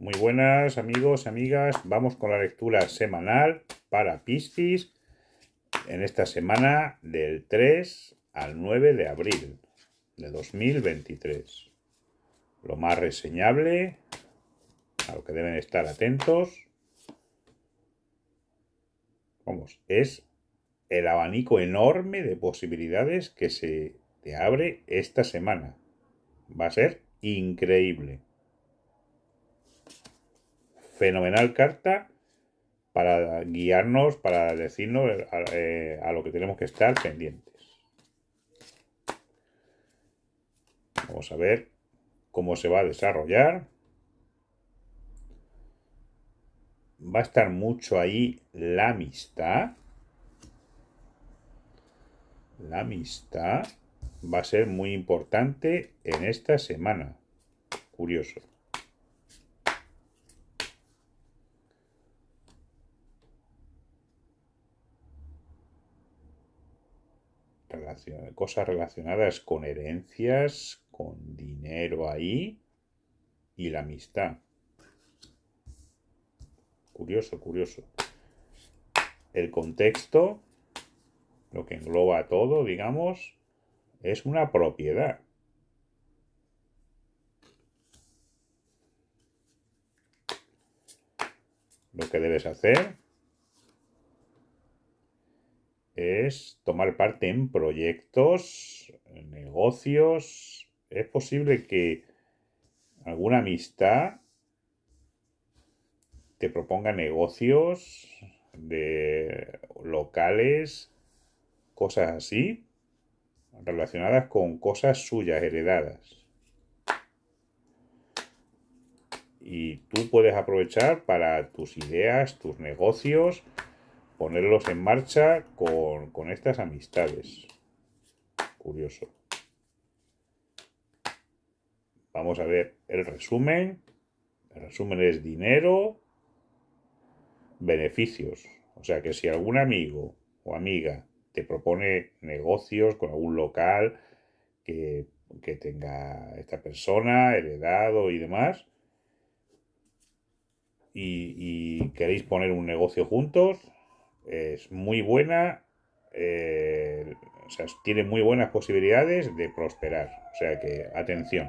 Muy buenas amigos, amigas, vamos con la lectura semanal para Piscis en esta semana del 3 al 9 de abril de 2023. Lo más reseñable, a lo que deben estar atentos, vamos, es el abanico enorme de posibilidades que se te abre esta semana. Va a ser increíble fenomenal carta para guiarnos, para decirnos eh, eh, a, lo que tenemos que estar pendientes. Vamos a ver cómo se va a desarrollar. Va a estar mucho ahí la amistad. La amistad va a ser muy importante en esta semana. Curioso. cosas relacionadas con herencias, con dinero ahí y la amistad. Curioso, curioso. El contexto, lo que engloba todo, digamos, es una propiedad. Lo que debes hacer es tomar parte en proyectos, negocios. Es posible que alguna amistad te proponga negocios de locales, cosas así, relacionadas con cosas suyas, heredadas. Y tú puedes aprovechar para tus ideas, tus negocios, ponerlos en marcha con, estas amistades. Curioso. Vamos a ver el resumen. El resumen es dinero, beneficios. O sea que si algún amigo o amiga te propone negocios con algún local que, tenga esta persona heredado y demás, y queréis poner un negocio juntos, es muy buena, eh, o sea, tiene muy buenas posibilidades de prosperar. O sea que, atención.